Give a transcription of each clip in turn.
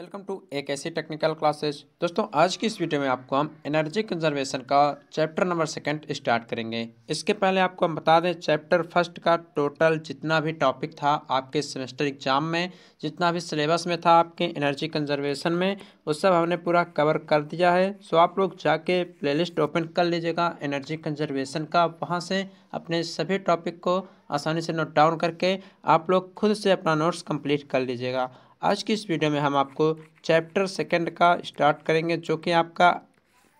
welcome to एक ऐसी technical classes दोस्तों आज की इस वीडियो में आपको हम एनर्जी कंजर्वेशन का चैप्टर नंबर सेकंड स्टार्ट करेंगे इसके पहले आपको हम बता दें चैप्टर फर्स्ट का टोटल जितना भी टॉपिक था आपके सेमेस्टर एग्जाम में जितना भी सिलेबस में था आपके एनर्जी कंजर्वेशन में वो सब हमने पूरा कवर कर दिया है सो आप लोग जाके प्ले ओपन कर लीजिएगा एनर्जी कंजर्वेशन का वहाँ से अपने सभी टॉपिक को आसानी से नोट डाउन करके आप लोग खुद से अपना नोट्स कंप्लीट कर लीजिएगा आज की इस वीडियो में हम आपको चैप्टर सेकंड का स्टार्ट करेंगे जो कि आपका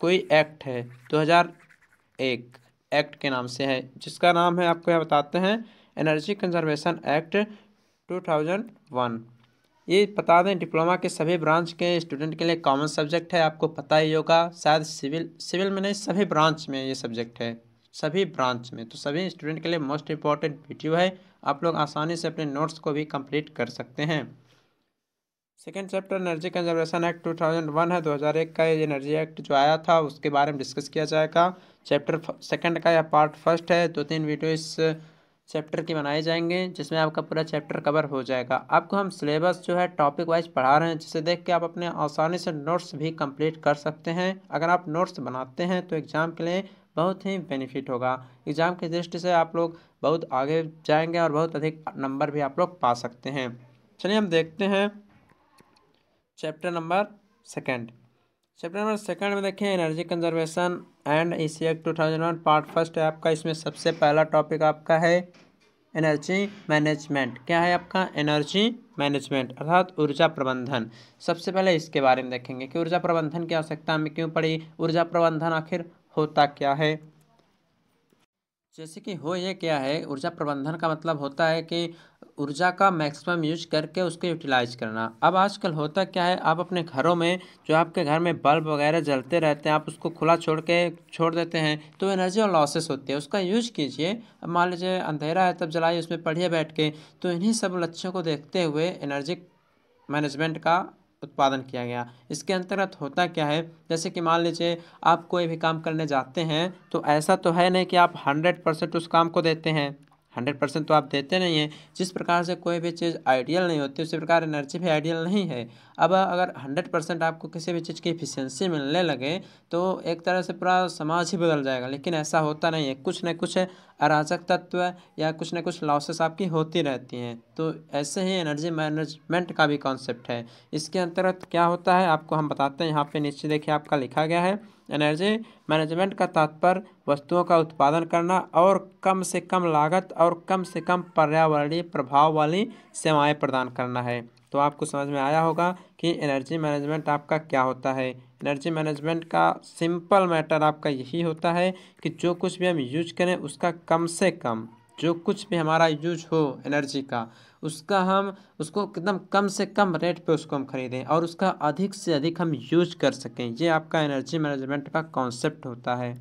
कोई एक्ट है 2001 एक्ट के नाम से है जिसका नाम है आपको यहाँ बताते हैं एनर्जी कंजर्वेशन एक्ट 2001 ये बता दें डिप्लोमा के सभी ब्रांच के स्टूडेंट के लिए कॉमन सब्जेक्ट है आपको पता ही होगा शायद सिविल सिविल में नहीं सभी ब्रांच में ये सब्जेक्ट है सभी ब्रांच में तो सभी स्टूडेंट के लिए मोस्ट इम्पॉर्टेंट वीडियो है आप लोग आसानी से अपने नोट्स को भी कंप्लीट कर सकते हैं second chapter energy conservation act 2001 है 2001 का ये एनर्जी एक्ट जो आया था उसके बारे में डिस्कस किया जाएगा चैप्टर सेकेंड का या पार्ट फर्स्ट है दो तीन वीडियो इस चैप्टर की बनाए जाएंगे जिसमें आपका पूरा चैप्टर कवर हो जाएगा आपको हम सिलेबस जो है टॉपिक वाइज पढ़ा रहे हैं जिसे देख के आप अपने आसानी से नोट्स भी कम्प्लीट कर सकते हैं अगर आप नोट्स बनाते हैं तो एग्ज़ाम के लिए बहुत ही बेनिफिट होगा एग्ज़ाम की दृष्टि से आप लोग बहुत आगे जाएंगे और बहुत अधिक नंबर भी आप लोग पा सकते हैं चलिए हम देखते हैं chapter number second chapter number second में देखें energy conservation and E C act two thousand one part first है आपका इसमें सबसे पहला टॉपिक आपका है एनर्जी मैनेजमेंट क्या है आपका एनर्जी मैनेजमेंट अर्थात ऊर्जा प्रबंधन सबसे पहले इसके बारे में देखेंगे कि ऊर्जा प्रबंधन की आवश्यकता हमें क्यों पड़ी ऊर्जा प्रबंधन आखिर होता क्या है जैसे कि हो ये क्या है ऊर्जा प्रबंधन का मतलब होता है कि ऊर्जा का मैक्सिमम यूज करके उसको यूटिलाइज करना अब आजकल होता क्या है आप अपने घरों में जो आपके घर में बल्ब वगैरह जलते रहते हैं आप उसको खुला छोड़ के छोड़ देते हैं तो एनर्जी और लॉसेस होती है उसका यूज कीजिए अब मान लीजिए अंधेरा है तब जलाइए उसमें पढ़िए बैठ के तो इन्हीं सब लक्ष्यों को देखते हुए एनर्जी मैनेजमेंट का उत्पादन किया गया इसके अंतर्गत होता क्या है जैसे कि मान लीजिए आप कोई भी काम करने जाते हैं तो ऐसा तो है नहीं कि आप हंड्रेड परसेंट उस काम को देते हैं हंड्रेड परसेंट तो आप देते नहीं हैं जिस प्रकार से कोई भी चीज़ आइडियल नहीं होती उसी प्रकार एनर्जी भी आइडियल नहीं है अब अगर हंड्रेड परसेंट आपको किसी भी चीज़ की एफिशिएंसी मिलने लगे तो एक तरह से पूरा समाज ही बदल जाएगा लेकिन ऐसा होता नहीं है कुछ न कुछ अराजक तत्व या कुछ न कुछ लॉसेस आपकी होती रहती हैं तो ऐसे ही एनर्जी मैनेजमेंट का भी कॉन्सेप्ट है इसके अंतर्गत क्या होता है आपको हम बताते हैं यहाँ पर नीचे देखिए आपका लिखा गया है एनर्जी मैनेजमेंट का तात्पर्य वस्तुओं का उत्पादन करना और कम से कम लागत और कम से कम पर्यावरणीय प्रभाव वाली सेवाएं प्रदान करना है तो आपको समझ में आया होगा कि एनर्जी मैनेजमेंट आपका क्या होता है एनर्जी मैनेजमेंट का सिंपल मैटर आपका यही होता है कि जो कुछ भी हम यूज करें उसका कम से कम जो कुछ भी हमारा यूज हो एनर्जी का उसका हम उसको एकदम कम से कम रेट पे उसको हम खरीदें और उसका अधिक से अधिक हम यूज कर सकें ये आपका एनर्जी मैनेजमेंट का कॉन्सेप्ट होता है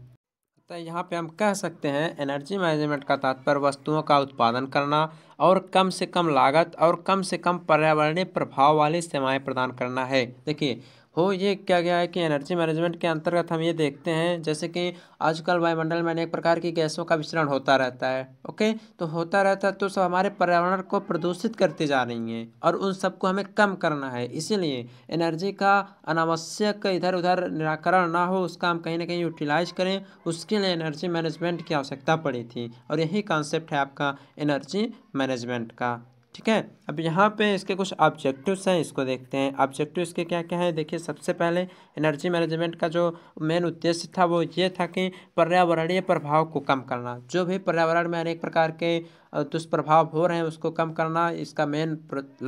तो यहाँ पे हम कह सकते हैं एनर्जी मैनेजमेंट का तात्पर्य वस्तुओं का उत्पादन करना और कम से कम लागत और कम से कम पर्यावरणीय प्रभाव वाली सेवाएँ प्रदान करना है देखिए हो तो ये क्या गया है कि एनर्जी मैनेजमेंट के अंतर्गत हम ये देखते हैं जैसे कि आजकल वायुमंडल में अनेक प्रकार की गैसों का विचरण होता रहता है ओके तो होता रहता है तो सब हमारे पर्यावरण को प्रदूषित करती जा रही हैं और उन सबको हमें कम करना है इसीलिए एनर्जी का अनावश्यक इधर उधर निराकरण ना हो उसका हम कहीं ना कहीं यूटिलाइज करें उसके लिए एनर्जी मैनेजमेंट की आवश्यकता पड़ी थी और यही कॉन्सेप्ट है आपका एनर्जी मैनेजमेंट का ठीक है अब यहाँ पे इसके कुछ ऑब्जेक्टिव्स हैं इसको देखते हैं ऑब्जेक्टिव इसके क्या क्या है देखिए सबसे पहले एनर्जी मैनेजमेंट का जो मेन उद्देश्य था वो ये था कि पर्यावरणीय प्रभाव को कम करना जो भी पर्यावरण में अनेक प्रकार के दुष्प्रभाव हो रहे हैं उसको कम करना इसका मेन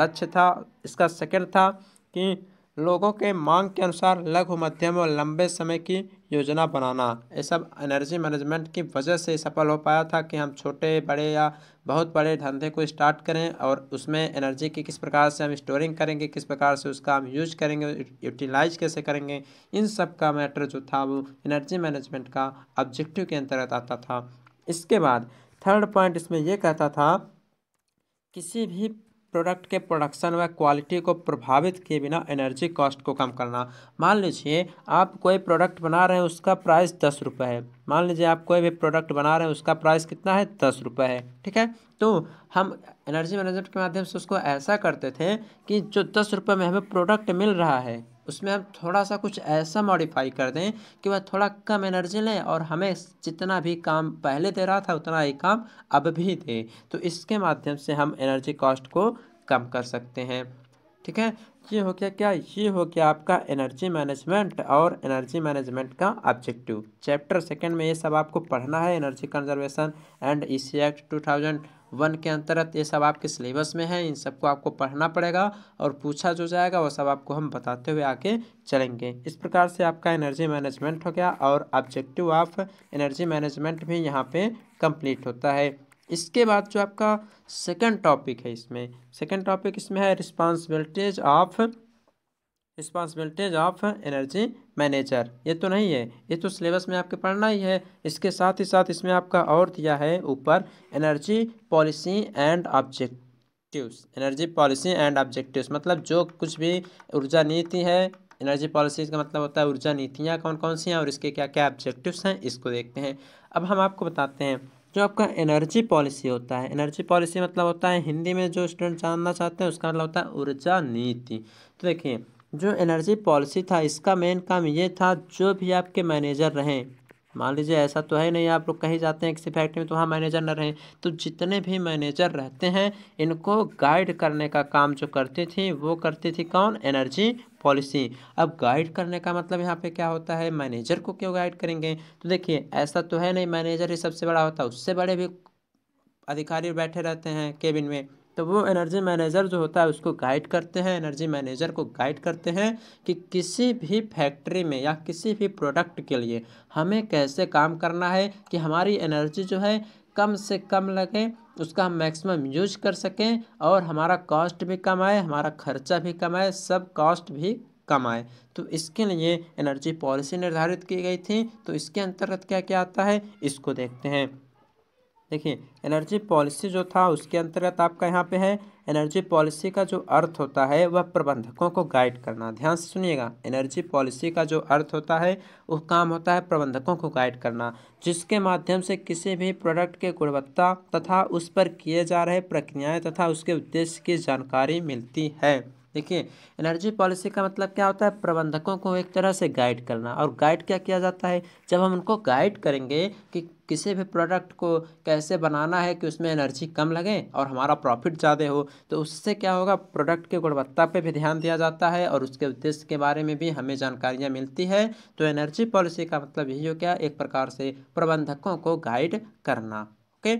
लक्ष्य था इसका सेकेंड था कि लोगों के मांग के अनुसार लघु मध्यम और लंबे समय की योजना बनाना ये सब एनर्जी मैनेजमेंट की वजह से सफल हो पाया था कि हम छोटे बड़े या बहुत बड़े धंधे को स्टार्ट करें और उसमें एनर्जी की किस प्रकार से हम स्टोरिंग करेंगे किस प्रकार से उसका हम यूज करेंगे यूटिलाइज कैसे करेंगे इन सब का मैटर जो था वो एनर्जी मैनेजमेंट का ऑब्जेक्टिव के अंतर्गत आता था इसके बाद थर्ड पॉइंट इसमें यह कहता था किसी भी प्रोडक्ट के प्रोडक्शन व क्वालिटी को प्रभावित किए बिना एनर्जी कॉस्ट को कम करना मान लीजिए आप कोई प्रोडक्ट बना रहे हैं उसका प्राइस दस रुपये है मान लीजिए आप कोई भी प्रोडक्ट बना रहे हैं उसका प्राइस कितना है दस रुपये है ठीक है तो हम एनर्जी मैनेजमेंट के माध्यम से उसको ऐसा करते थे कि जो दस रुपये में हमें प्रोडक्ट मिल रहा है उसमें हम थोड़ा सा कुछ ऐसा मॉडिफाई कर दें कि वह थोड़ा कम एनर्जी लें और हमें जितना भी काम पहले दे रहा था उतना ही काम अब भी दें तो इसके माध्यम से हम एनर्जी कॉस्ट को कम कर सकते हैं ठीक है ये हो गया क्या ये हो गया आपका एनर्जी मैनेजमेंट और एनर्जी मैनेजमेंट का ऑब्जेक्टिव चैप्टर सेकंड में ये सब आपको पढ़ना है energy conservation and E C act two thousand one के अंतर्गत ये सब आपके सिलेबस में है इन सबको आपको पढ़ना पड़ेगा और पूछा जो जाएगा वो सब आपको हम बताते हुए आके चलेंगे इस प्रकार से आपका एनर्जी मैनेजमेंट हो गया और ऑब्जेक्टिव ऑफ एनर्जी मैनेजमेंट भी यहाँ पे कंप्लीट होता है इसके बाद जो आपका सेकंड टॉपिक है इसमें सेकंड टॉपिक इसमें है responsibilities of responsibilities of energy manager ये तो नहीं है ये तो सिलेबस में आपके पढ़ना ही है इसके साथ ही साथ इसमें आपका और दिया है ऊपर energy policy and object energy policy and objectives मतलब जो कुछ भी ऊर्जा नीति है एनर्जी पॉलिसी का मतलब होता है ऊर्जा नीतियाँ कौन कौन सी हैं और इसके क्या क्या ऑब्जेक्टिव्स हैं इसको देखते हैं अब हम आपको बताते हैं जो आपका एनर्जी पॉलिसी होता है एनर्जी पॉलिसी मतलब होता है हिंदी में जो स्टूडेंट जानना चाहते हैं उसका मतलब होता है ऊर्जा नीति तो देखिए जो एनर्जी पॉलिसी था इसका मेन काम ये था जो भी आपके मैनेजर रहें मान लीजिए ऐसा तो है नहीं आप लोग कहीं जाते हैं किसी फैक्ट्री में तो वहाँ मैनेजर न रहें तो जितने भी मैनेजर रहते हैं इनको गाइड करने का काम जो करती थी वो करती थी कौन एनर्जी पॉलिसी अब गाइड करने का मतलब यहाँ पे क्या होता है मैनेजर को क्यों गाइड करेंगे तो देखिए ऐसा तो है नहीं मैनेजर ही सबसे बड़ा होता उससे बड़े भी अधिकारी बैठे रहते हैं केबिन में तो वो एनर्जी मैनेजर जो होता है उसको गाइड करते हैं एनर्जी मैनेजर को गाइड करते हैं कि किसी भी फैक्ट्री में या किसी भी प्रोडक्ट के लिए हमें कैसे काम करना है कि हमारी एनर्जी जो है कम से कम लगे उसका हम मैक्सिमम यूज कर सकें और हमारा कॉस्ट भी कम आए हमारा खर्चा भी कम आए सब कॉस्ट भी कम आए तो इसके लिए एनर्जी पॉलिसी निर्धारित की गई थी तो इसके अंतर्गत क्या क्या आता है इसको देखते हैं देखिए एनर्जी पॉलिसी जो था उसके अंतर्गत आपका यहाँ पे है एनर्जी पॉलिसी का जो अर्थ होता है वह प्रबंधकों को गाइड करना ध्यान से सुनिएगा एनर्जी पॉलिसी का जो अर्थ होता है वह काम होता है प्रबंधकों को गाइड करना जिसके माध्यम से किसी भी प्रोडक्ट के गुणवत्ता तथा उस पर किए जा रहे प्रक्रियाएँ तथा उसके उद्देश्य की जानकारी मिलती है देखिए एनर्जी पॉलिसी का मतलब क्या होता है प्रबंधकों को एक तरह से गाइड करना और गाइड क्या किया जाता है जब हम उनको गाइड करेंगे कि किसी भी प्रोडक्ट को कैसे बनाना है कि उसमें एनर्जी कम लगे और हमारा प्रॉफिट ज़्यादा हो तो उससे क्या होगा प्रोडक्ट की गुणवत्ता पे भी ध्यान दिया जाता है और उसके उद्देश्य के बारे में भी हमें जानकारियाँ मिलती है तो एनर्जी पॉलिसी का मतलब यही हो गया एक प्रकार से प्रबंधकों को गाइड करना ओके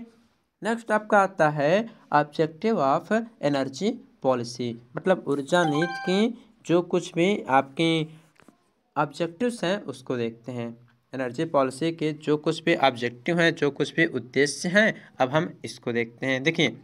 नेक्स्ट आपका आता है ऑब्जेक्टिव ऑफ एनर्जी पॉलिसी मतलब ऊर्जा नीति के जो कुछ भी आपके ऑब्जेक्टिव्स हैं उसको देखते हैं एनर्जी पॉलिसी के जो कुछ भी ऑब्जेक्टिव हैं जो कुछ भी उद्देश्य हैं अब हम इसको देखते हैं देखिए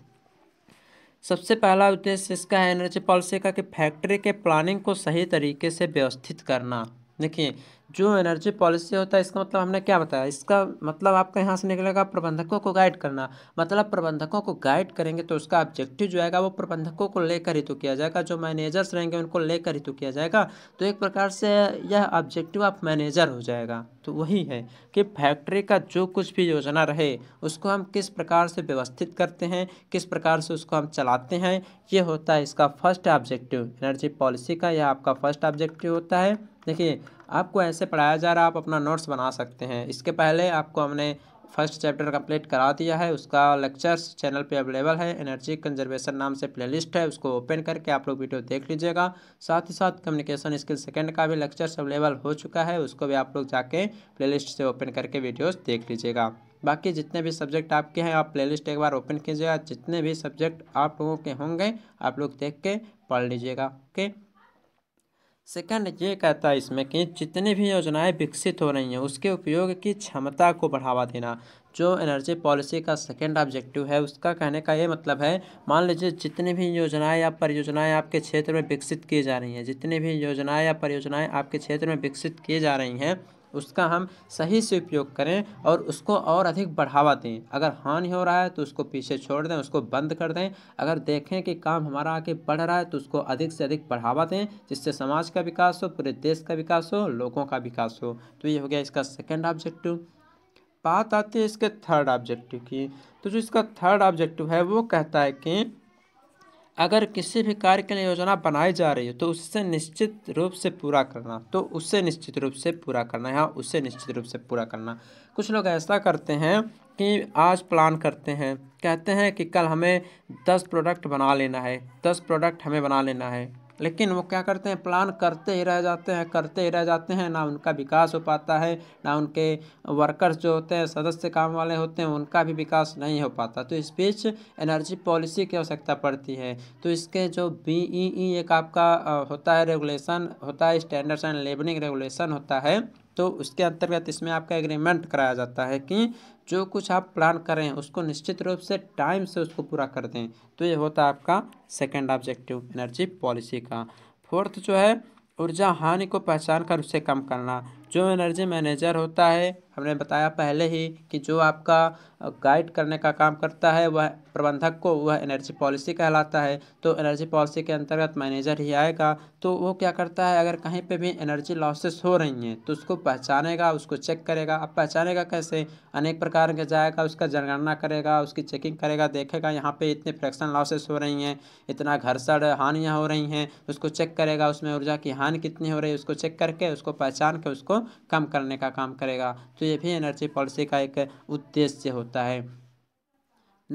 सबसे पहला उद्देश्य इसका है एनर्जी पॉलिसी का कि फैक्ट्री के प्लानिंग को सही तरीके से व्यवस्थित करना देखिए जो एनर्जी पॉलिसी होता है इसका मतलब हमने क्या बताया इसका मतलब आपका यहाँ से निकलेगा प्रबंधकों को गाइड करना मतलब प्रबंधकों को गाइड करेंगे तो उसका ऑब्जेक्टिव जो आएगा वो प्रबंधकों को लेकर ही तो किया जाएगा जो मैनेजर्स रहेंगे उनको लेकर ही तो किया जाएगा तो एक प्रकार से यह ऑब्जेक्टिव ऑफ मैनेजर हो जाएगा तो वही है कि फैक्ट्री का जो कुछ भी योजना रहे उसको हम किस प्रकार से व्यवस्थित करते हैं किस प्रकार से उसको हम चलाते हैं ये होता है इसका फर्स्ट ऑब्जेक्टिव एनर्जी पॉलिसी का यह आपका फर्स्ट ऑब्जेक्टिव होता है देखिए आपको ऐसे पढ़ाया जा रहा है आप अपना नोट्स बना सकते हैं इसके पहले आपको हमने फर्स्ट चैप्टर कंप्लीट करा दिया है उसका लेक्चर्स चैनल पे अवेलेबल है एनर्जी कंजर्वेशन नाम से प्लेलिस्ट है उसको ओपन करके आप लोग वीडियो देख लीजिएगा साथ ही साथ कम्युनिकेशन स्किल सेकंड का भी लेक्चर्स अवेलेबल हो चुका है उसको भी आप लोग जाके प्लेलिस्ट से ओपन करके वीडियोस देख लीजिएगा बाकी जितने भी सब्जेक्ट आपके हैं आप प्ले एक बार ओपन कीजिएगा जितने भी सब्जेक्ट आप लोगों के होंगे आप लोग देख के पढ़ लीजिएगा ओके सेकंड ये कहता है इसमें कि जितनी भी योजनाएं विकसित हो रही हैं उसके उपयोग की क्षमता को बढ़ावा देना जो एनर्जी पॉलिसी का सेकंड ऑब्जेक्टिव है उसका कहने का ये मतलब है मान लीजिए जितनी भी योजनाएं या परियोजनाएं आपके क्षेत्र में विकसित की जा रही हैं जितनी भी योजनाएं या परियोजनाएं आपके क्षेत्र में विकसित की जा रही हैं उसका हम सही से उपयोग करें और उसको और अधिक बढ़ावा दें अगर हानि हो रहा है तो उसको पीछे छोड़ दें उसको बंद कर दें अगर देखें कि काम हमारा आगे बढ़ रहा है तो उसको अधिक से अधिक बढ़ावा दें जिससे समाज का विकास हो पूरे देश का विकास हो लोगों का विकास हो तो ये हो गया इसका सेकेंड ऑब्जेक्टिव बात आती है इसके थर्ड ऑब्जेक्टिव की तो जो इसका थर्ड ऑब्जेक्टिव है वो कहता है कि अगर किसी भी कार्य के लिए योजना बनाई जा रही है तो उससे निश्चित रूप से पूरा करना तो उससे निश्चित रूप से पूरा करना या उससे निश्चित रूप से पूरा करना कुछ लोग ऐसा करते हैं कि आज प्लान करते हैं कहते हैं कि कल हमें दस प्रोडक्ट बना लेना है दस प्रोडक्ट हमें बना लेना है लेकिन वो क्या करते हैं प्लान करते ही रह जाते हैं करते ही रह जाते हैं ना उनका विकास हो पाता है ना उनके वर्कर्स जो होते हैं सदस्य काम वाले होते हैं उनका भी विकास नहीं हो पाता तो इस बीच एनर्जी पॉलिसी की आवश्यकता पड़ती है तो इसके जो बी ई ई एक आपका होता है रेगुलेशन होता है स्टैंडर्ड्स एंड लेबनिंग रेगुलेशन होता है तो उसके अंतर्गत इसमें आपका एग्रीमेंट कराया जाता है कि जो कुछ आप प्लान कर रहे हैं उसको निश्चित रूप से टाइम से उसको पूरा कर दें तो ये होता है आपका सेकेंड ऑब्जेक्टिव एनर्जी पॉलिसी का फोर्थ जो है ऊर्जा हानि को पहचान कर उसे कम करना जो एनर्जी मैनेजर होता है हमने बताया पहले ही कि जो आपका गाइड करने का काम करता है वह प्रबंधक को वह एनर्जी पॉलिसी कहलाता है तो एनर्जी पॉलिसी के अंतर्गत मैनेजर ही आएगा तो वो क्या करता है अगर कहीं पे भी एनर्जी लॉसेस हो रही हैं तो उसको पहचानेगा उसको चेक करेगा अब पहचानेगा कैसे अनेक प्रकार के जाएगा उसका जनगणना करेगा उसकी चेकिंग करेगा देखेगा यहाँ पर इतने फ्रैक्शन लॉसेस हो रही हैं इतना घर्षण हानियाँ हो रही हैं उसको चेक करेगा उसमें ऊर्जा की हानि कितनी हो रही है उसको चेक करके उसको पहचान के उसको कम करने का काम करेगा तो ये भी एनर्जी पॉलिसी का एक उद्देश्य होता है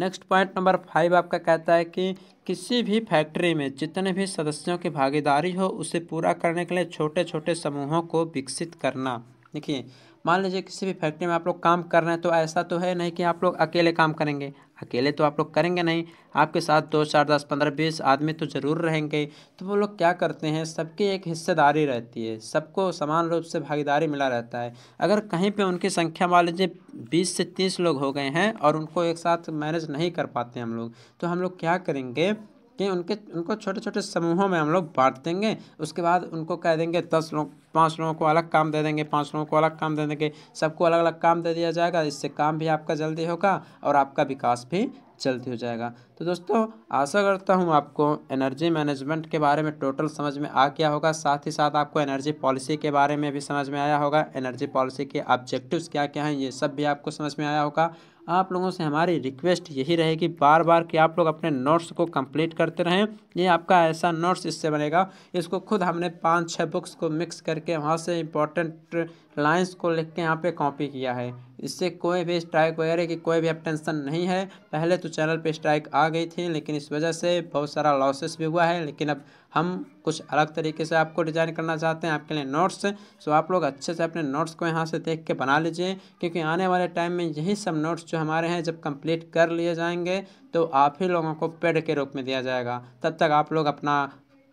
नेक्स्ट पॉइंट नंबर फाइव आपका कहता है कि किसी भी फैक्ट्री में जितने भी सदस्यों की भागीदारी हो उसे पूरा करने के लिए छोटे छोटे समूहों को विकसित करना देखिए मान लीजिए किसी भी फैक्ट्री में आप लोग काम कर रहे हैं तो ऐसा तो है नहीं कि आप लोग अकेले काम करेंगे अकेले तो आप लोग करेंगे नहीं आपके साथ दो चार दस पंद्रह बीस आदमी तो ज़रूर रहेंगे तो वो लोग क्या करते हैं सबकी एक हिस्सेदारी रहती है सबको समान रूप से भागीदारी मिला रहता है अगर कहीं पे उनकी संख्या मान लीजिए बीस से तीस लोग हो गए हैं और उनको एक साथ मैनेज नहीं कर पाते हम लोग तो हम लोग क्या करेंगे कि उनके उनको छोटे छोटे समूहों में हम लोग बांट देंगे उसके बाद उनको कह देंगे दस लोग पाँच लोगों को अलग काम दे देंगे पाँच लोगों को अलग काम दे देंगे सबको अलग अलग काम दे दिया जाएगा इससे काम भी आपका जल्दी होगा और आपका विकास भी जल्दी हो जाएगा तो दोस्तों आशा करता हूँ आपको एनर्जी मैनेजमेंट के बारे में टोटल समझ में आ गया होगा साथ ही साथ आपको एनर्जी पॉलिसी के बारे में भी समझ में आया होगा एनर्जी पॉलिसी के ऑब्जेक्टिव्स क्या क्या हैं ये सब भी आपको समझ में आया होगा आप लोगों से हमारी रिक्वेस्ट यही रहेगी बार बार कि आप लोग अपने नोट्स को कंप्लीट करते रहें ये आपका ऐसा नोट्स इससे बनेगा इसको खुद हमने पाँच छः बुक्स को मिक्स करके वहाँ से इंपॉर्टेंट लाइन्स को लिख के यहाँ पे कॉपी किया है इससे कोई भी स्ट्राइक वगैरह की कोई भी अब टेंशन नहीं है पहले तो चैनल पे स्ट्राइक आ गई थी लेकिन इस वजह से बहुत सारा लॉसेस भी हुआ है लेकिन अब हम कुछ अलग तरीके से आपको डिज़ाइन करना चाहते हैं आपके लिए नोट्स सो आप लोग अच्छे से अपने नोट्स को यहाँ से देख के बना लीजिए क्योंकि आने वाले टाइम में यही सब नोट्स जो हमारे हैं जब कंप्लीट कर लिए जाएंगे तो आप ही लोगों को पेड के रूप में दिया जाएगा तब तक आप लोग अपना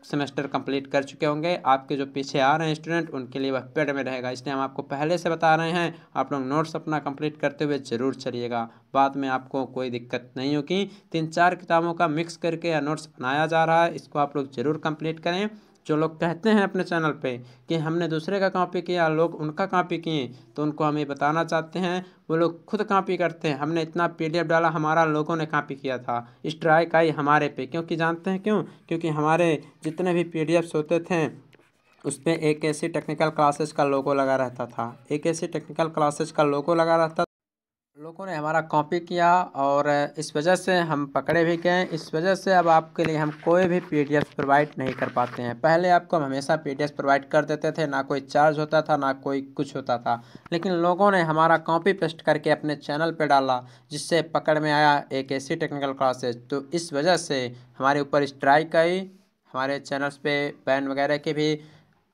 सेमेस्टर कंप्लीट कर चुके होंगे आपके जो पीछे आ रहे हैं स्टूडेंट उनके लिए वह पेड में रहेगा इसलिए हम आपको पहले से बता रहे हैं आप लोग नोट्स अपना कंप्लीट करते हुए ज़रूर चलिएगा बाद में आपको कोई दिक्कत नहीं होगी तीन चार किताबों का मिक्स करके या नोट्स बनाया जा रहा है इसको आप लोग ज़रूर कंप्लीट करें जो लोग कहते हैं अपने चैनल पे कि हमने दूसरे का कॉपी किया लोग उनका कॉपी किए तो उनको हमें बताना चाहते हैं वो लोग खुद कॉपी करते हैं हमने इतना पीडीएफ डाला हमारा लोगों ने कॉपी किया था स्ट्राइक आई हमारे पे क्योंकि जानते हैं क्यों क्योंकि हमारे जितने भी पी होते थे उस पर एक ऐसी टेक्निकल क्लासेज का लोगो लगा रहता था एक ऐसी टेक्निकल क्लासेज का लोगो लगा रहता लोगों ने हमारा कॉपी किया और इस वजह से हम पकड़े भी गए इस वजह से अब आपके लिए हम कोई भी पी प्रोवाइड नहीं कर पाते हैं पहले आपको हम हमेशा पी प्रोवाइड कर देते थे ना कोई चार्ज होता था ना कोई कुछ होता था लेकिन लोगों ने हमारा कॉपी पेस्ट करके अपने चैनल पर डाला जिससे पकड़ में आया एक ऐसी टेक्निकल क्लासेज तो इस वजह से हमारे ऊपर स्ट्राइक आई हमारे चैनल्स पे बैन वगैरह के भी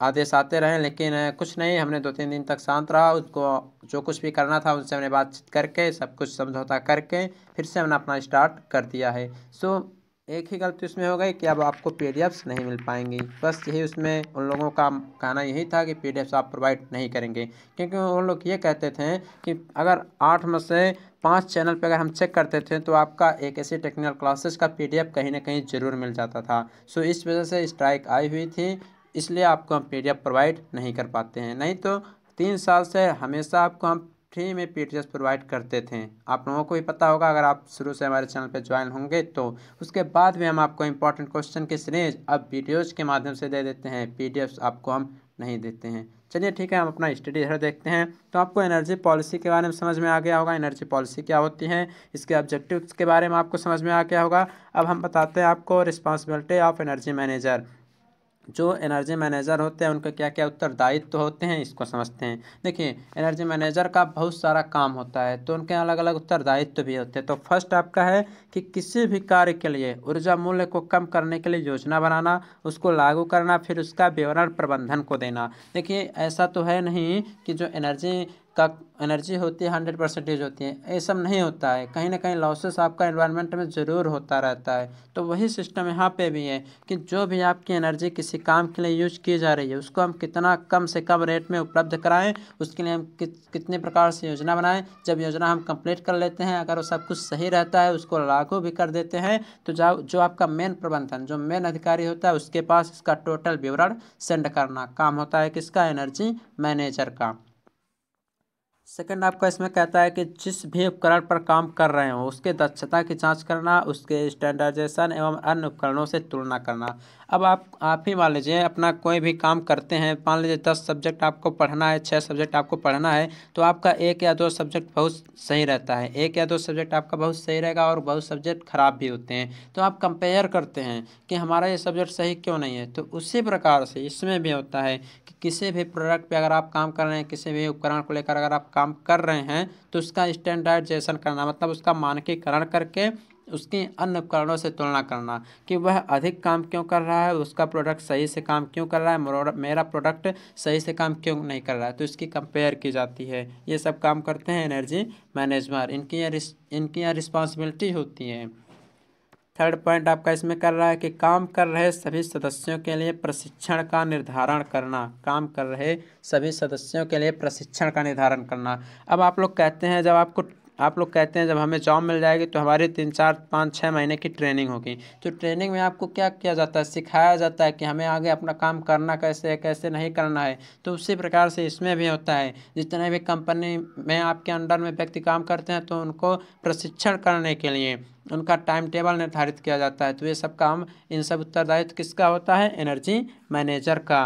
आदेश आते रहे लेकिन कुछ नहीं हमने दो तीन दिन तक शांत रहा उसको जो कुछ भी करना था उनसे हमने बातचीत करके सब कुछ समझौता करके फिर से हमने अपना स्टार्ट कर दिया है सो एक ही गलती उसमें हो गई कि अब आपको पी नहीं मिल पाएंगी बस यही उसमें उन लोगों का कहना यही था कि पी आप प्रोवाइड नहीं करेंगे क्योंकि उन लोग ये कहते थे कि अगर आठ में से पांच चैनल पे अगर हम चेक करते थे तो आपका एक ऐसी टेक्निकल क्लासेस का पीडीएफ कहीं ना कहीं ज़रूर मिल जाता था सो इस वजह से स्ट्राइक आई हुई थी इसलिए आपको हम पी प्रोवाइड नहीं कर पाते हैं नहीं तो तीन साल से हमेशा आपको हम फ्री में पी प्रोवाइड करते थे आप लोगों को भी पता होगा अगर आप शुरू से हमारे चैनल पर ज्वाइन होंगे तो उसके बाद में हम आपको इंपॉर्टेंट क्वेश्चन की सीरीज अब वीडियोज़ के माध्यम से दे देते हैं पी आपको हम नहीं देते हैं चलिए ठीक है हम अपना स्टडी इधर देखते हैं तो आपको एनर्जी पॉलिसी के बारे में समझ में आ गया होगा एनर्जी पॉलिसी क्या होती है इसके ऑब्जेक्टिव्स के बारे में आपको समझ में आ गया होगा अब हम बताते हैं आपको रिस्पॉन्सिबिलिटी ऑफ एनर्जी मैनेजर जो एनर्जी मैनेजर होते हैं उनका क्या क्या उत्तरदायित्व तो होते हैं इसको समझते हैं देखिए एनर्जी मैनेजर का बहुत सारा काम होता है तो उनके अलग अलग उत्तरदायित्व तो भी होते हैं तो फर्स्ट आपका है कि किसी भी कार्य के लिए ऊर्जा मूल्य को कम करने के लिए योजना बनाना उसको लागू करना फिर उसका विवरण प्रबंधन को देना देखिए ऐसा तो है नहीं कि जो एनर्जी का एनर्जी होती है हंड्रेड परसेंटेज होती है ये सब नहीं होता है कहीं ना कहीं लॉसेस आपका एनवायरनमेंट में ज़रूर होता रहता है तो वही सिस्टम यहाँ पे भी है कि जो भी आपकी एनर्जी किसी काम के लिए यूज की जा रही है उसको हम कितना कम से कम रेट में उपलब्ध कराएँ उसके लिए हम कि, कितने प्रकार से योजना बनाएँ जब योजना हम कंप्लीट कर लेते हैं अगर वो सब कुछ सही रहता है उसको लागू भी कर देते हैं तो जो आपका मेन प्रबंधन जो मेन अधिकारी होता है उसके पास इसका टोटल विवरण सेंड करना काम होता है किसका एनर्जी मैनेजर का सेकंड आपका इसमें कहता है कि जिस भी उपकरण पर काम कर रहे हो उसके दक्षता की जांच करना उसके स्टैंडर्डाइजेशन एवं अन्य उपकरणों से तुलना करना अब आप आप ही मान लीजिए अपना कोई भी काम करते हैं मान लीजिए दस सब्जेक्ट आपको पढ़ना है छः सब्जेक्ट आपको पढ़ना है तो आपका एक या दो सब्जेक्ट बहुत सही रहता है एक या दो सब्जेक्ट आपका बहुत सही रहेगा और बहुत सब्जेक्ट ख़राब भी होते हैं तो आप कंपेयर करते हैं कि हमारा ये सब्जेक्ट सही क्यों नहीं है तो उसी प्रकार से इसमें भी होता है कि किसी भी प्रोडक्ट पर अगर आप काम कर रहे हैं किसी भी उपकरण को लेकर अगर आप काम कर रहे हैं तो उसका स्टैंडर्डाइजेशन करना मतलब उसका मानकीकरण करके उसकी अन्य उपकरणों से तुलना करना कि वह अधिक काम क्यों कर रहा है उसका प्रोडक्ट सही से काम क्यों कर रहा है मेरा प्रोडक्ट सही से काम क्यों नहीं कर रहा है तो इसकी कंपेयर की जाती है ये सब काम करते हैं एनर्जी मैनेजमेंट इनकी यहाँ इनकी यहाँ रिस्पॉन्सिबिलिटी होती है थर्ड पॉइंट आपका इसमें कर रहा है कि काम कर रहे सभी सदस्यों के लिए प्रशिक्षण का निर्धारण करना काम कर रहे सभी सदस्यों के लिए प्रशिक्षण का निर्धारण करना अब आप लोग कहते हैं जब आपको आप लोग कहते हैं जब हमें जॉब मिल जाएगी तो हमारी तीन चार पाँच छः महीने की ट्रेनिंग होगी तो ट्रेनिंग में आपको क्या किया जाता है सिखाया जाता है कि हमें आगे अपना काम करना कैसे है कैसे नहीं करना है तो उसी प्रकार से इसमें भी होता है जितने भी कंपनी में आपके अंडर में व्यक्ति काम करते हैं तो उनको प्रशिक्षण करने के लिए उनका टाइम टेबल निर्धारित किया जाता है तो ये सब काम इन सब उत्तरदायित्व किसका होता है एनर्जी मैनेजर का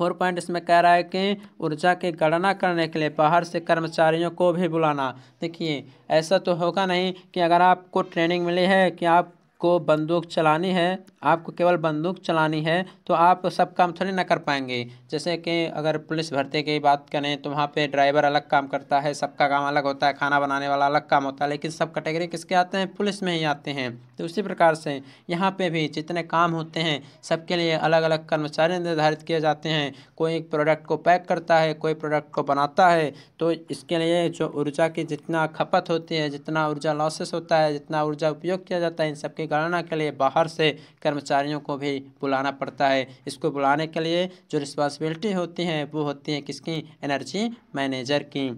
फोर पॉइंट इसमें कह रहा है कि ऊर्जा की गणना करने के लिए बाहर से कर्मचारियों को भी बुलाना देखिए ऐसा तो होगा नहीं कि अगर आपको ट्रेनिंग मिली है कि आप आपको बंदूक चलानी है आपको केवल बंदूक चलानी है तो आप सब काम थोड़ी ना कर पाएंगे जैसे कि अगर पुलिस भर्ती की बात करें तो वहाँ पे ड्राइवर अलग काम करता है सबका काम अलग होता है खाना बनाने वाला अलग काम होता है लेकिन सब कैटेगरी किसके आते हैं पुलिस में ही आते हैं तो उसी प्रकार से यहाँ पर भी जितने काम होते हैं सबके लिए अलग अलग कर्मचारी निर्धारित किए जाते हैं कोई एक प्रोडक्ट को पैक करता है कोई प्रोडक्ट को बनाता है तो इसके लिए जो ऊर्जा की जितना खपत होती है जितना ऊर्जा लॉसेस होता है जितना ऊर्जा उपयोग किया जाता है इन सबके गणना के लिए बाहर से कर्मचारियों को भी बुलाना पड़ता है इसको बुलाने के लिए जो रिस्पॉन्सिबिलिटी होती हैं वो होती हैं किसकी एनर्जी मैनेजर की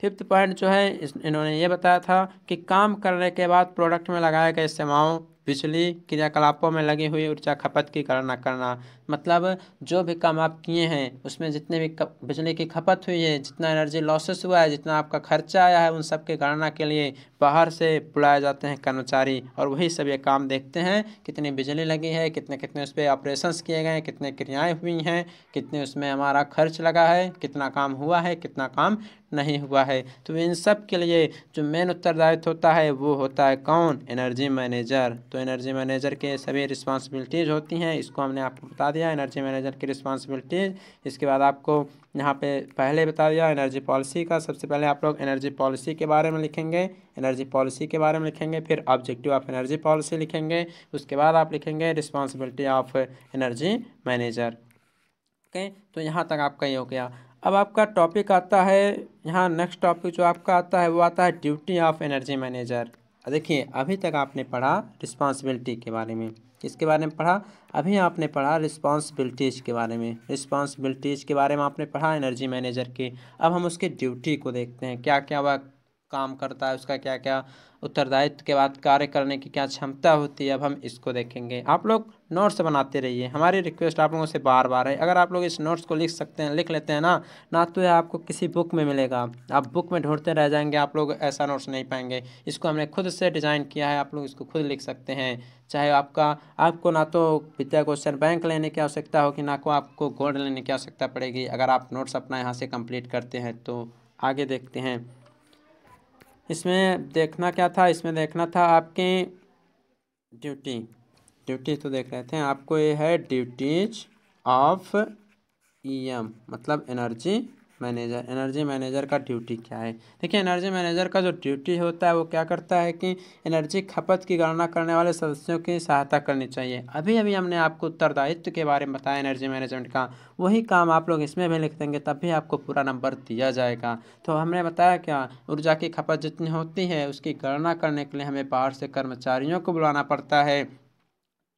फिफ्थ पॉइंट जो है इन्होंने ये बताया था कि काम करने के बाद प्रोडक्ट में लगाए गए सेवाओं पिछली क्रियाकलापों में लगी हुई ऊर्जा खपत की गणना करना मतलब जो भी काम आप किए हैं उसमें जितने भी बिजली की खपत हुई है जितना एनर्जी लॉसेस हुआ है जितना आपका खर्चा आया है उन सब की गणना के लिए बाहर से बुलाए जाते हैं कर्मचारी और वही सब ये काम देखते हैं कितनी बिजली लगी है कितने कितने उस पर ऑपरेशन किए गए हैं कितने क्रियाएँ हुई हैं कितने उसमें हमारा खर्च लगा है कितना काम हुआ है कितना काम नहीं हुआ है तो इन सब के लिए जो मेन उत्तरदायित्व होता है वो होता है कौन एनर्जी मैनेजर तो एनर्जी मैनेजर के सभी रिस्पॉन्सिबिलिटीज़ होती हैं इसको हमने आपको बता दिया एनर्जी मैनेजर की रिस्पॉन्सिबिलिटीज़ इसके बाद आपको यहाँ पे पहले बता दिया एनर्जी पॉलिसी का सबसे पहले आप लोग एनर्जी पॉलिसी के बारे में लिखेंगे एनर्जी पॉलिसी के बारे में लिखेंगे फिर ऑब्जेक्टिव ऑफ एनर्जी पॉलिसी लिखेंगे उसके बाद आप लिखेंगे responsibility of energy manager okay तो यहाँ तक आपका ये हो गया अब आपका टॉपिक आता है यहाँ नेक्स्ट टॉपिक जो आपका आता है वो आता है ड्यूटी ऑफ एनर्जी मैनेजर देखिए अभी तक आपने पढ़ा रिस्पॉन्सिबिलिटी के बारे में किसके बारे में पढ़ा अभी आपने पढ़ा रिस्पॉन्सिबिलिटीज़ के बारे में रिस्पॉन्सिबिलिटीज़ के बारे में आपने पढ़ा एनर्जी मैनेजर के अब हम उसके ड्यूटी को देखते हैं क्या क्या वह काम करता है उसका क्या क्या उत्तरदायित्व के बाद कार्य करने की क्या क्षमता होती है अब हम इसको देखेंगे आप लोग नोट्स बनाते रहिए हमारी रिक्वेस्ट आप लोगों से बार बार है अगर आप लोग इस नोट्स को लिख सकते हैं लिख लेते हैं ना ना तो यह आपको किसी बुक में मिलेगा आप बुक में ढूंढते रह जाएंगे आप लोग ऐसा नोट्स नहीं पाएंगे इसको हमने खुद से डिज़ाइन किया है आप लोग इसको खुद लिख सकते हैं चाहे आपका आपको ना तो विद्या क्वेश्चन बैंक लेने की आवश्यकता होगी ना को आपको गोल्ड लेने की आवश्यकता पड़ेगी अगर आप नोट्स अपना यहाँ से कंप्लीट करते हैं तो आगे देखते हैं इसमें देखना क्या था इसमें देखना था आपके ड्यूटी ड्यूटी तो देख रहे थे आपको ये है ड्यूटीज ऑफ ई एम मतलब एनर्जी मैनेजर एनर्जी मैनेजर का ड्यूटी क्या है देखिए एनर्जी मैनेजर का जो ड्यूटी होता है वो क्या करता है कि एनर्जी खपत की गणना करने वाले सदस्यों की सहायता करनी चाहिए अभी अभी हमने आपको उत्तरदायित्व के बारे में बताया एनर्जी मैनेजमेंट का वही काम आप लोग इसमें भी लिख देंगे तब भी आपको पूरा नंबर दिया जाएगा तो हमने बताया क्या ऊर्जा की खपत जितनी होती है उसकी गणना करने के लिए हमें बाहर से कर्मचारियों को बुलाना पड़ता है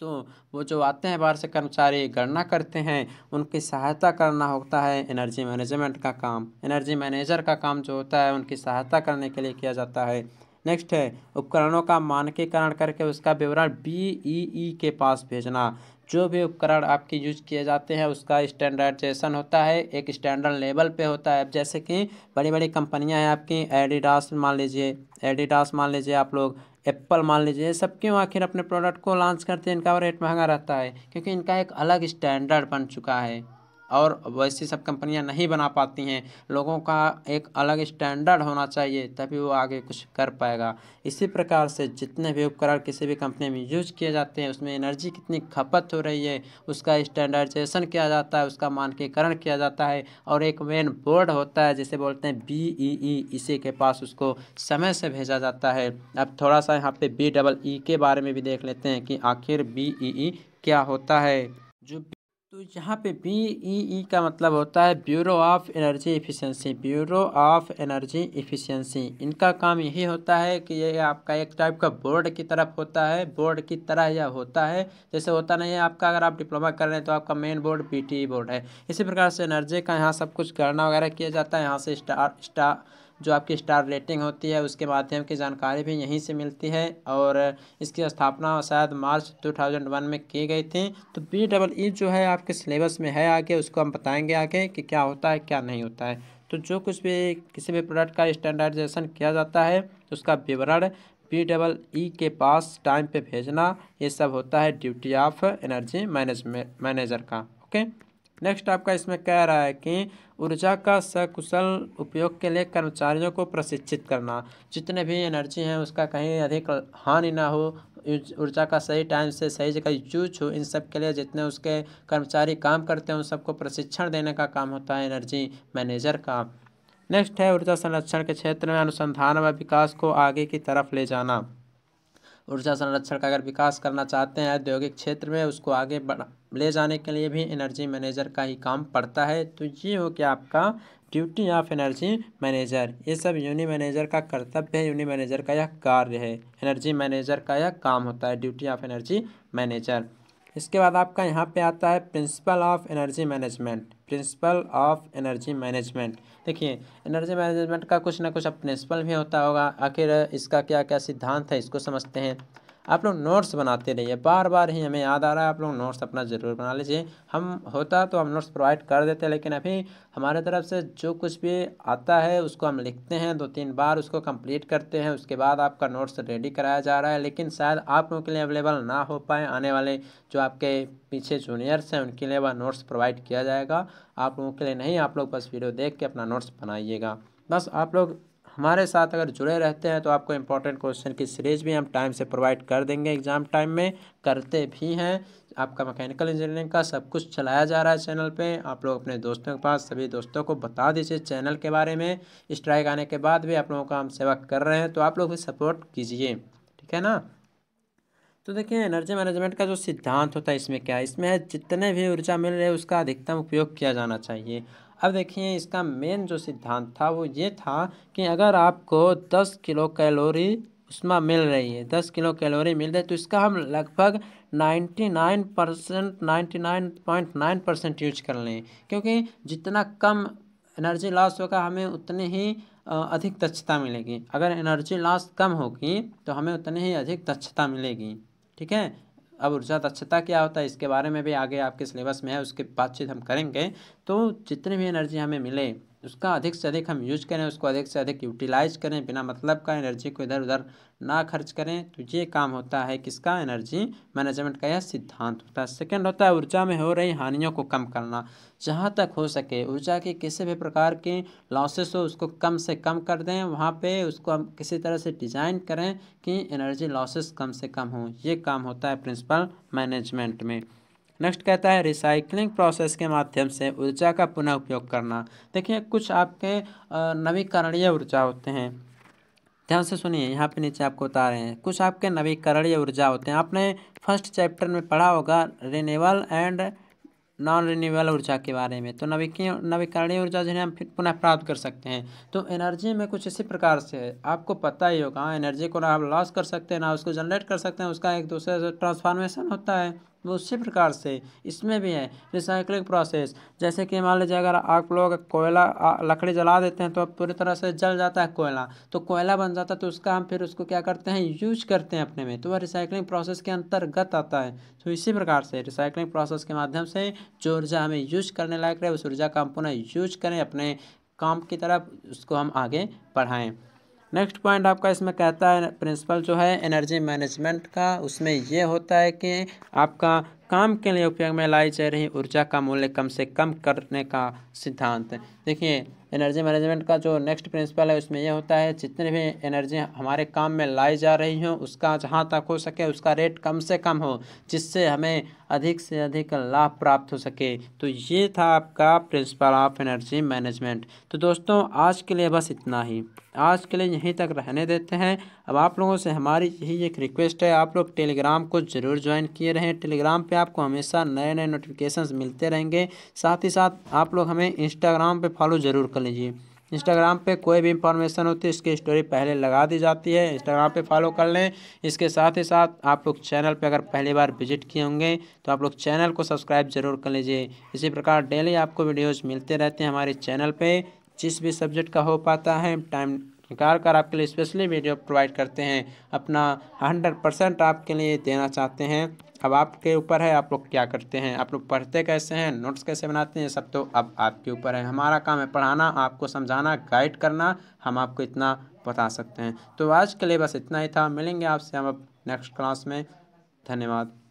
दोस्तों वो जो आते हैं बाहर से कर्मचारी गणना करते हैं उनकी सहायता करना होता है एनर्जी मैनेजमेंट का काम एनर्जी मैनेजर का काम जो होता है उनकी सहायता करने के लिए किया जाता है नेक्स्ट है उपकरणों का मानकीकरण करके उसका विवरण बी ई ई के पास भेजना जो भी उपकरण आपके यूज किए जाते हैं उसका स्टैंडर्डाइजेशन होता है एक स्टैंडर्ड लेवल पे होता है जैसे कि बड़ी बड़ी कंपनियां हैं आपकी एडिडास मान लीजिए एडिडास मान लीजिए आप लोग एप्पल मान लीजिए सब क्यों आखिर अपने प्रोडक्ट को लॉन्च करते हैं इनका रेट महंगा रहता है क्योंकि इनका एक अलग स्टैंडर्ड बन चुका है और वैसी सब कंपनियां नहीं बना पाती हैं लोगों का एक अलग स्टैंडर्ड होना चाहिए तभी वो आगे कुछ कर पाएगा इसी प्रकार से जितने भी उपकरण किसी भी कंपनी में यूज किए जाते हैं उसमें एनर्जी कितनी खपत हो रही है उसका स्टैंडर्डाइजेशन किया जाता है उसका मानकीकरण किया जाता है और एक मेन बोर्ड होता है जिसे बोलते हैं बी ई ई इसी के पास उसको समय से भेजा जाता है अब थोड़ा सा यहाँ पे बी डबल ई के बारे में भी देख लेते हैं कि आखिर बी ई ई क्या होता है जो तो यहाँ पे बी ई ई का मतलब होता है bureau of energy efficiency bureau of energy efficiency इनका काम यही होता है कि ये आपका एक टाइप का बोर्ड की तरफ होता है बोर्ड की तरह यह होता है जैसे होता नहीं है आपका अगर आप डिप्लोमा कर रहे हैं तो आपका मेन बोर्ड पीटीई बोर्ड है इसी प्रकार से एनर्जी का यहाँ सब कुछ गणना वगैरह किया जाता है यहाँ से स्टार स्टार जो आपकी स्टार रेटिंग होती है उसके माध्यम की जानकारी भी यहीं से मिलती है और इसकी स्थापना शायद मार्च 2001 में की गई थी तो बी डबल ई जो है आपके सिलेबस में है आगे उसको हम बताएंगे आगे कि क्या होता है क्या नहीं होता है तो जो कुछ भी किसी भी प्रोडक्ट का स्टैंडर्डाइजेशन किया जाता है उसका विवरण बी डबल ई के पास टाइम पे भेजना ये सब होता है duty of energy management manager का ओके नेक्स्ट आपका इसमें कह रहा है कि ऊर्जा का सकुशल उपयोग के लिए कर्मचारियों को प्रशिक्षित करना जितने भी एनर्जी हैं उसका कहीं अधिक हानि ना हो ऊर्जा का सही टाइम से सही जगह यूज हो इन सब के लिए जितने उसके कर्मचारी काम करते हैं उन सबको प्रशिक्षण देने का काम होता है एनर्जी मैनेजर का नेक्स्ट है ऊर्जा संरक्षण के क्षेत्र में अनुसंधान व विकास को आगे की तरफ ले जाना ऊर्जा संरक्षण का अगर विकास करना चाहते हैं औद्योगिक क्षेत्र में उसको आगे बढ़ा ले जाने के लिए भी एनर्जी मैनेजर का ही काम पड़ता है तो ये हो गया आपका ड्यूटी ऑफ एनर्जी मैनेजर ये सब यूनि मैनेजर का कर्तव्य है यूनि मैनेजर का यह कार्य है एनर्जी मैनेजर का यह काम होता है ड्यूटी ऑफ एनर्जी मैनेजर इसके बाद आपका यहाँ पे आता है principle of energy management principle of energy management देखिए एनर्जी मैनेजमेंट का कुछ ना कुछ अब प्रिंसिपल भी होता होगा आखिर इसका क्या क्या सिद्धांत है इसको समझते हैं आप लोग नोट्स बनाते रहिए बार बार ही हमें याद आ रहा है आप लोग नोट्स अपना ज़रूर बना लीजिए हम होता तो हम नोट्स प्रोवाइड कर देते लेकिन अभी हमारे तरफ से जो कुछ भी आता है उसको हम लिखते हैं दो तीन बार उसको कंप्लीट करते हैं उसके बाद आपका नोट्स रेडी कराया जा रहा है लेकिन शायद आप लोगों के लिए अवेलेबल ना हो पाए आने वाले जो आपके पीछे जूनियर्स हैं उनके लिए वह नोट्स प्रोवाइड किया जाएगा आप लोगों के लिए नहीं आप लोग बस वीडियो देख के अपना नोट्स बनाइएगा बस आप लोग हमारे साथ अगर जुड़े रहते हैं तो आपको इंपॉर्टेंट क्वेश्चन की सीरीज़ भी हम टाइम से प्रोवाइड कर देंगे एग्ज़ाम टाइम में करते भी हैं आपका मैकेनिकल इंजीनियरिंग का सब कुछ चलाया जा रहा है चैनल पे आप लोग अपने दोस्तों के पास सभी दोस्तों को बता दीजिए चैनल के बारे में स्ट्राइक आने के बाद भी आप लोगों का हम सेवा कर रहे हैं तो आप लोग भी सपोर्ट कीजिए ठीक है ना तो देखिए एनर्जी मैनेजमेंट का जो सिद्धांत होता है इसमें क्या है इसमें है जितने भी ऊर्जा मिल रही है उसका अधिकतम उपयोग किया जाना चाहिए अब देखिए इसका मेन जो सिद्धांत था वो ये था कि अगर आपको दस किलो कैलोरी उसमें मिल रही है दस किलो कैलोरी मिल रही तो इसका हम लगभग ninety nine percent ninety nine point nine percent use कर लें क्योंकि जितना कम एनर्जी लॉस होगा हमें उतने ही अधिक दक्षता मिलेगी अगर एनर्जी लॉस कम होगी तो हमें उतनी ही अधिक दक्षता मिलेगी ठीक है अब ऊर्जा दक्षता क्या होता है इसके बारे में भी आगे आपके सिलेबस में है उसके बातचीत हम करेंगे तो जितने भी एनर्जी हमें मिले उसका अधिक से अधिक हम यूज करें उसको अधिक से अधिक यूटिलाइज करें बिना मतलब का एनर्जी को इधर उधर ना खर्च करें तो ये काम होता है किसका एनर्जी मैनेजमेंट का यह सिद्धांत होता है सेकेंड होता है ऊर्जा में हो रही हानियों को कम करना जहाँ तक हो सके ऊर्जा के किसी भी प्रकार के लॉसेस हो उसको कम से कम कर दें वहाँ पे उसको हम किसी तरह से डिजाइन करें कि एनर्जी लॉसेस कम से कम हों ये काम होता है प्रिंसिपल मैनेजमेंट में नेक्स्ट कहता है रिसाइकलिंग प्रोसेस के माध्यम से ऊर्जा का पुनः उपयोग करना देखिए कुछ आपके नवीकरणीय ऊर्जा होते हैं ध्यान से सुनिए यहाँ पे नीचे आपको बता रहे हैं कुछ आपके नवीकरणीय ऊर्जा होते हैं आपने फर्स्ट चैप्टर में पढ़ा होगा रिन्यूएबल एंड नॉन रिन्यूएबल ऊर्जा के बारे में तो नवीकी नवीकरणीय ऊर्जा जिन्हें हम फिर पुनः प्राप्त कर सकते हैं तो एनर्जी में कुछ इसी प्रकार से है आपको पता ही होगा एनर्जी हाँ, को ना आप लॉस कर सकते हैं ना उसको जनरेट कर सकते हैं उसका एक दूसरे से ट्रांसफॉर्मेशन होता है वो उसी प्रकार से इसमें भी है रिसाइकलिंग प्रोसेस जैसे कि मान लीजिए अगर आप लोग कोयला लकड़ी जला देते हैं तो पूरी तरह से जल जाता है कोयला तो कोयला बन जाता है तो उसका हम फिर उसको क्या करते हैं यूज करते हैं अपने में तो वह रिसाइकलिंग प्रोसेस के अंतर्गत आता है तो इसी प्रकार से रिसाइकलिंग प्रोसेस के माध्यम से जो ऊर्जा हमें यूज करने लायक रहे उस ऊर्जा का हम पुनः यूज करें अपने काम की तरफ उसको हम आगे बढ़ाएँ नेक्स्ट पॉइंट आपका इसमें कहता है प्रिंसिपल जो है एनर्जी मैनेजमेंट का उसमें यह होता है कि आपका काम के लिए उपयोग में लाई जा रही ऊर्जा का मूल्य कम से कम करने का सिद्धांत देखिए एनर्जी मैनेजमेंट का जो नेक्स्ट प्रिंसिपल है उसमें यह होता है जितने भी एनर्जी हमारे काम में लाई जा रही हो उसका जहाँ तक हो सके उसका रेट कम से कम हो जिससे हमें अधिक से अधिक लाभ प्राप्त हो सके तो ये था आपका प्रिंसिपल ऑफ एनर्जी मैनेजमेंट तो दोस्तों आज के लिए बस इतना ही आज के लिए यहीं तक रहने देते हैं अब आप लोगों से हमारी यही एक रिक्वेस्ट है आप लोग टेलीग्राम को ज़रूर ज्वाइन किए रहें टेलीग्राम पे आपको हमेशा नए नए नोटिफिकेशंस मिलते रहेंगे साथ ही साथ आप लोग हमें इंस्टाग्राम पे फॉलो ज़रूर कर लीजिए इंस्टाग्राम पे कोई भी इंफॉर्मेशन होती है इसकी स्टोरी पहले लगा दी जाती है इंस्टाग्राम पे फॉलो कर लें इसके साथ ही साथ आप लोग चैनल पे अगर पहली बार विजिट किए होंगे तो आप लोग चैनल को सब्सक्राइब जरूर कर लीजिए इसी प्रकार डेली आपको वीडियोज़ मिलते रहते हैं हमारे चैनल पर जिस भी सब्जेक्ट का हो पाता है टाइम निकाल कर आपके लिए स्पेशली वीडियो प्रोवाइड करते हैं अपना हंड्रेड परसेंट आपके लिए देना चाहते हैं अब आपके ऊपर है आप लोग क्या करते हैं आप लोग पढ़ते कैसे हैं नोट्स कैसे बनाते हैं सब तो अब आपके ऊपर है हमारा काम है पढ़ाना आपको समझाना गाइड करना हम आपको इतना बता सकते हैं तो आज के लिए बस इतना ही था मिलेंगे आपसे हम अब नेक्स्ट क्लास में धन्यवाद